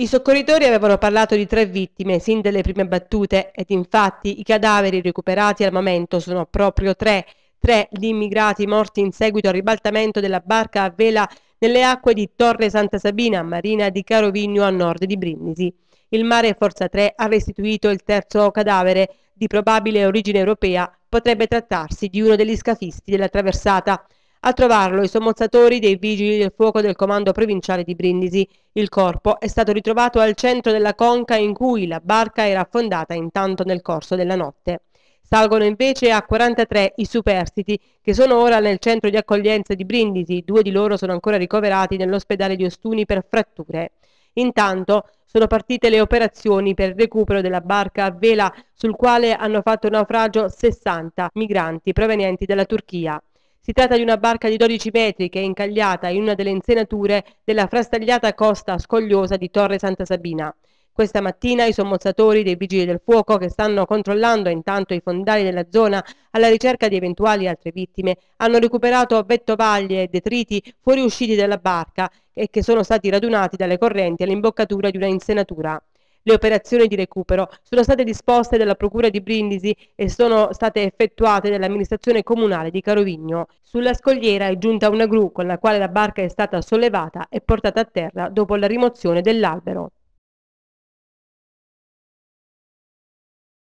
I soccorritori avevano parlato di tre vittime sin dalle prime battute ed infatti i cadaveri recuperati al momento sono proprio tre, tre gli immigrati morti in seguito al ribaltamento della barca a vela nelle acque di Torre Santa Sabina, marina di Carovigno a nord di Brindisi. Il mare Forza 3 ha restituito il terzo cadavere di probabile origine europea, potrebbe trattarsi di uno degli scafisti della traversata. A trovarlo i sommozzatori dei vigili del fuoco del comando provinciale di Brindisi. Il corpo è stato ritrovato al centro della conca in cui la barca era affondata intanto nel corso della notte. Salgono invece a 43 i superstiti che sono ora nel centro di accoglienza di Brindisi, due di loro sono ancora ricoverati nell'ospedale di Ostuni per fratture. Intanto sono partite le operazioni per il recupero della barca a vela sul quale hanno fatto naufragio 60 migranti provenienti dalla Turchia. Si tratta di una barca di 12 metri che è incagliata in una delle insenature della frastagliata costa scogliosa di Torre Santa Sabina. Questa mattina i sommozzatori dei vigili del fuoco che stanno controllando intanto i fondali della zona alla ricerca di eventuali altre vittime hanno recuperato vettovaglie e detriti fuoriusciti dalla barca e che sono stati radunati dalle correnti all'imboccatura di una insenatura. Le operazioni di recupero sono state disposte dalla Procura di Brindisi e sono state effettuate dall'amministrazione comunale di Carovigno. Sulla scogliera è giunta una gru con la quale la barca è stata sollevata e portata a terra dopo la rimozione dell'albero.